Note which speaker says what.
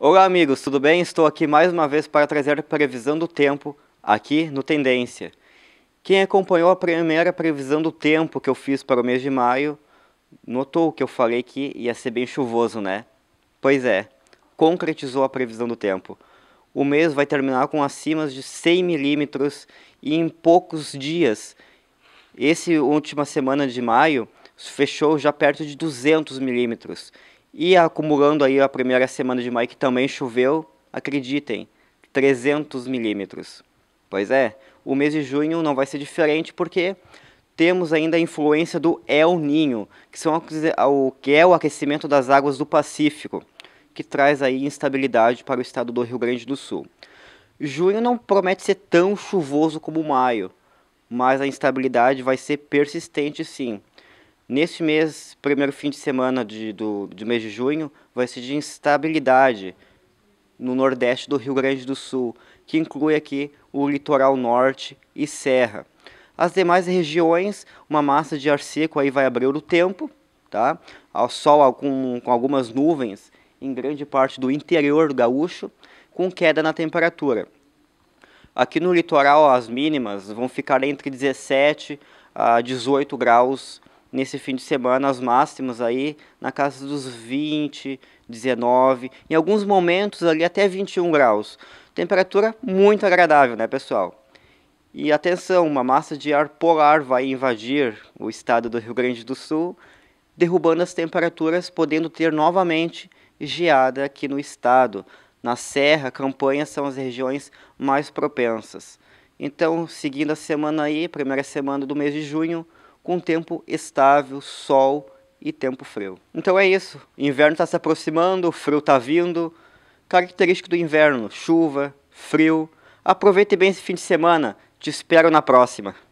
Speaker 1: Olá amigos, tudo bem? Estou aqui mais uma vez para trazer a previsão do tempo aqui no Tendência. Quem acompanhou a primeira previsão do tempo que eu fiz para o mês de maio, notou que eu falei que ia ser bem chuvoso, né? Pois é, concretizou a previsão do tempo. O mês vai terminar com acima de 100 milímetros e em poucos dias. Esse última semana de maio fechou já perto de 200 milímetros. E acumulando aí a primeira semana de maio que também choveu, acreditem, 300 milímetros. Pois é, o mês de junho não vai ser diferente porque temos ainda a influência do El Ninho, que, são, que é o aquecimento das águas do Pacífico, que traz aí instabilidade para o estado do Rio Grande do Sul. Junho não promete ser tão chuvoso como maio, mas a instabilidade vai ser persistente sim. Neste mês, primeiro fim de semana de, do, do mês de junho, vai ser de instabilidade no nordeste do Rio Grande do Sul, que inclui aqui o litoral norte e serra. As demais regiões, uma massa de ar seco aí vai abrir o tempo, tá? Ao sol com, com algumas nuvens em grande parte do interior do gaúcho, com queda na temperatura. Aqui no litoral, as mínimas vão ficar entre 17 a 18 graus nesse fim de semana as máximas aí na casa dos 20, 19, em alguns momentos ali até 21 graus. Temperatura muito agradável, né, pessoal? E atenção, uma massa de ar polar vai invadir o estado do Rio Grande do Sul, derrubando as temperaturas, podendo ter novamente geada aqui no estado. Na Serra, Campanha são as regiões mais propensas. Então, seguindo a semana aí, primeira semana do mês de junho, com tempo estável, sol e tempo frio. Então é isso. O inverno está se aproximando, o frio está vindo. Característico do inverno: chuva, frio. Aproveite bem esse fim de semana. Te espero na próxima.